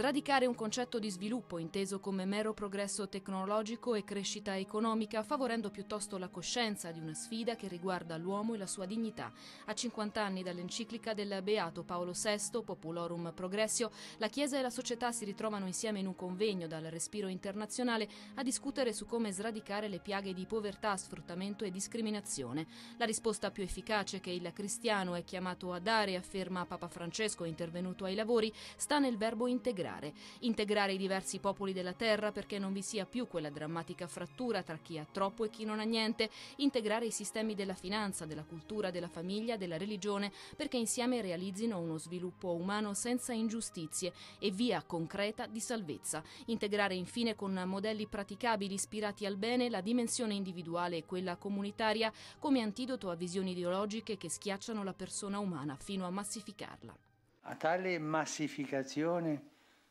Sradicare un concetto di sviluppo inteso come mero progresso tecnologico e crescita economica, favorendo piuttosto la coscienza di una sfida che riguarda l'uomo e la sua dignità. A 50 anni dall'enciclica del Beato Paolo VI, Populorum Progressio, la Chiesa e la società si ritrovano insieme in un convegno dal respiro internazionale a discutere su come sradicare le piaghe di povertà, sfruttamento e discriminazione. La risposta più efficace che il cristiano è chiamato a dare, afferma Papa Francesco intervenuto ai lavori, sta nel verbo integrare superare, integrare i diversi popoli della terra perché non vi sia più quella drammatica frattura tra chi ha troppo e chi non ha niente, integrare i sistemi della finanza, della cultura, della famiglia, della religione perché insieme realizzino uno sviluppo umano senza ingiustizie e via concreta di salvezza, integrare infine con modelli praticabili ispirati al bene la dimensione individuale e quella comunitaria come antidoto a visioni ideologiche che schiacciano la persona umana fino a massificarla. A tale massificazione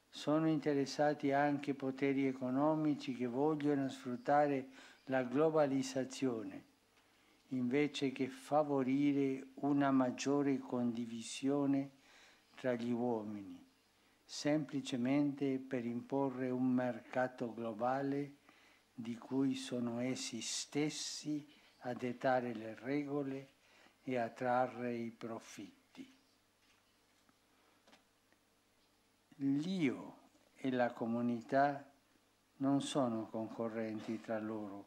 sono interessati anche poteri economici che vogliono sfruttare la globalizzazione invece che favorire una maggiore condivisione tra gli uomini, semplicemente per imporre un mercato globale di cui sono essi stessi a dettare le regole e a trarre i profitti. l'io e la comunità non sono concorrenti tra loro,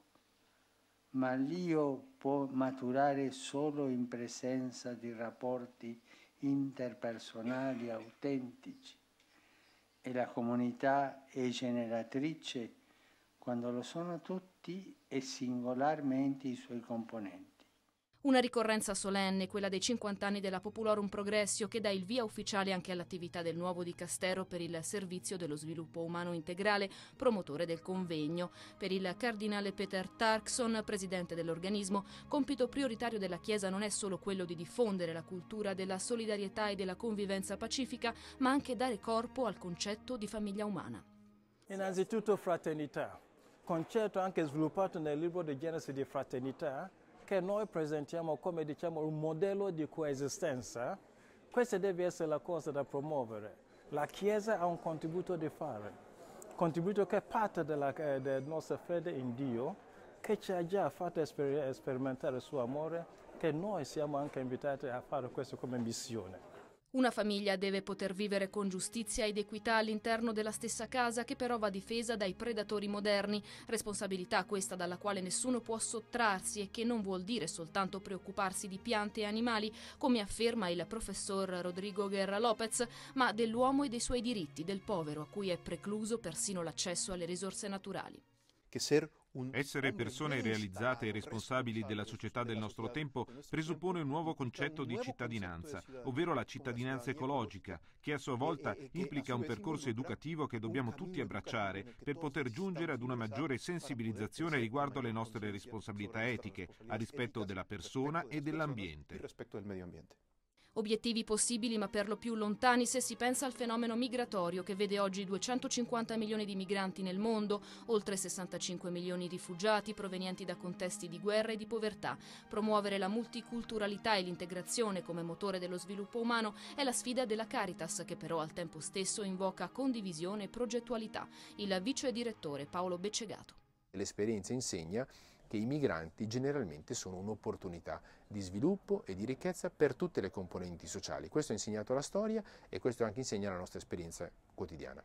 ma l'io può maturare solo in presenza di rapporti interpersonali autentici e la comunità è generatrice quando lo sono tutti e singolarmente i suoi componenti. Una ricorrenza solenne, quella dei 50 anni della Popolorum Progressio, che dà il via ufficiale anche all'attività del nuovo dicastero per il servizio dello sviluppo umano integrale, promotore del convegno. Per il cardinale Peter Tarkson, presidente dell'organismo, compito prioritario della Chiesa non è solo quello di diffondere la cultura della solidarietà e della convivenza pacifica, ma anche dare corpo al concetto di famiglia umana. Innanzitutto fraternità, concetto anche sviluppato nel libro di Genesi di fraternità, che noi presentiamo come diciamo, un modello di coesistenza, questa deve essere la cosa da promuovere. La Chiesa ha un contributo da fare, contributo che è parte della, eh, della nostra fede in Dio, che ci ha già fatto esper sperimentare il suo amore, che noi siamo anche invitati a fare questo come missione. Una famiglia deve poter vivere con giustizia ed equità all'interno della stessa casa che però va difesa dai predatori moderni, responsabilità questa dalla quale nessuno può sottrarsi e che non vuol dire soltanto preoccuparsi di piante e animali, come afferma il professor Rodrigo Guerra Lopez, ma dell'uomo e dei suoi diritti, del povero a cui è precluso persino l'accesso alle risorse naturali. Essere persone realizzate e responsabili della società del nostro tempo presuppone un nuovo concetto di cittadinanza, eh, ovvero la cittadinanza ecologica, che a sua volta implica un percorso educativo che dobbiamo tutti abbracciare per poter giungere ad una maggiore sensibilizzazione riguardo alle nostre responsabilità etiche, a rispetto della persona e dell'ambiente obiettivi possibili ma per lo più lontani se si pensa al fenomeno migratorio che vede oggi 250 milioni di migranti nel mondo, oltre 65 milioni di rifugiati provenienti da contesti di guerra e di povertà. Promuovere la multiculturalità e l'integrazione come motore dello sviluppo umano è la sfida della Caritas che però al tempo stesso invoca condivisione e progettualità. Il vice direttore Paolo Beccegato. L'esperienza insegna che i migranti generalmente sono un'opportunità di sviluppo e di ricchezza per tutte le componenti sociali. Questo ha insegnato la storia e questo anche insegna la nostra esperienza quotidiana.